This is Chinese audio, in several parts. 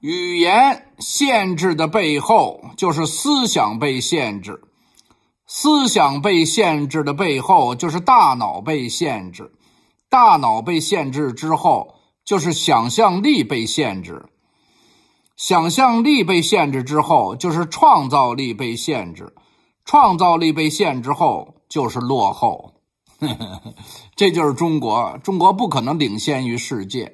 语言限制的背后就是思想被限制，思想被限制的背后就是大脑被限制，大脑被限制之后就是想象力被限制，想象力被限制之后就是创造力被限制，创造力被限制后就是落后。这就是中国，中国不可能领先于世界。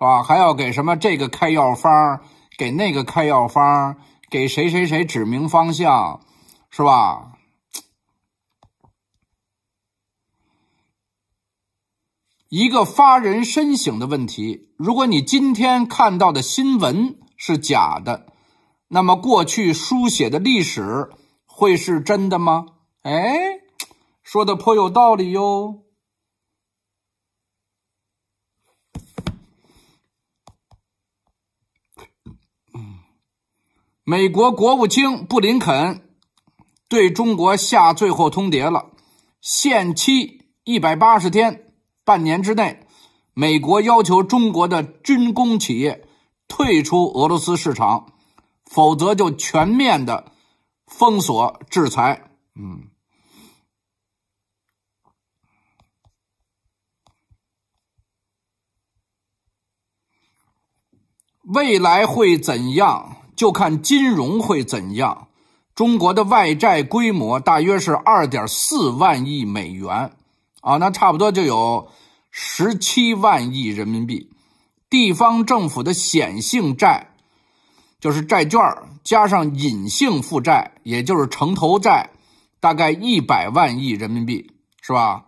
啊，还要给什么这个开药方给那个开药方给谁谁谁指明方向，是吧？一个发人深省的问题：如果你今天看到的新闻是假的，那么过去书写的历史会是真的吗？哎，说的颇有道理哟。美国国务卿布林肯对中国下最后通牒了，限期一百八十天，半年之内，美国要求中国的军工企业退出俄罗斯市场，否则就全面的封锁制裁。嗯，未来会怎样？就看金融会怎样。中国的外债规模大约是二点四万亿美元，啊，那差不多就有十七万亿人民币。地方政府的显性债，就是债券加上隐性负债，也就是城投债，大概一百万亿人民币，是吧？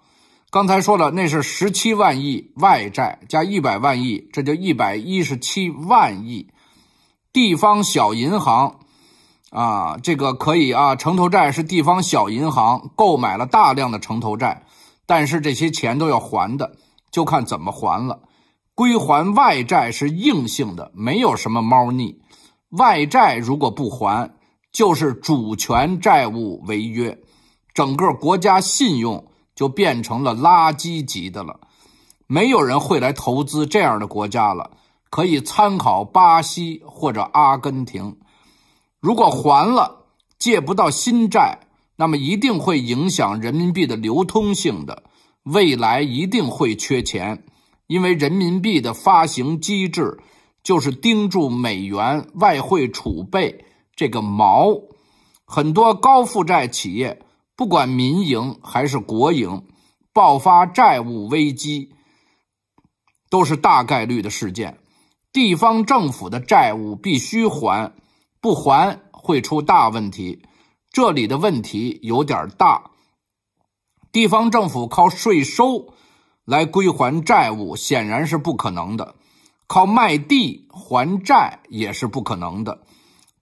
刚才说了，那是十七万亿外债加一百万亿，这就一百一十七万亿。地方小银行，啊，这个可以啊。城投债是地方小银行购买了大量的城投债，但是这些钱都要还的，就看怎么还了。归还外债是硬性的，没有什么猫腻。外债如果不还，就是主权债务违约，整个国家信用就变成了垃圾级的了，没有人会来投资这样的国家了。可以参考巴西或者阿根廷，如果还了借不到新债，那么一定会影响人民币的流通性的，未来一定会缺钱，因为人民币的发行机制就是盯住美元外汇储备这个锚，很多高负债企业，不管民营还是国营，爆发债务危机都是大概率的事件。地方政府的债务必须还，不还会出大问题。这里的问题有点大。地方政府靠税收来归还债务显然是不可能的，靠卖地还债也是不可能的。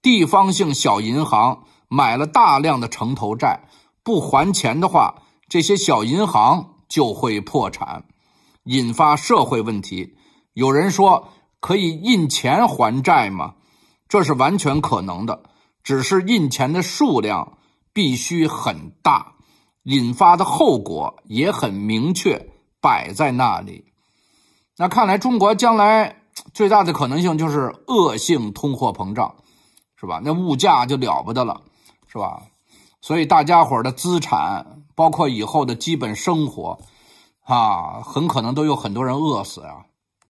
地方性小银行买了大量的城投债，不还钱的话，这些小银行就会破产，引发社会问题。有人说。可以印钱还债吗？这是完全可能的，只是印钱的数量必须很大，引发的后果也很明确，摆在那里。那看来中国将来最大的可能性就是恶性通货膨胀，是吧？那物价就了不得了，是吧？所以大家伙的资产，包括以后的基本生活，啊，很可能都有很多人饿死呀。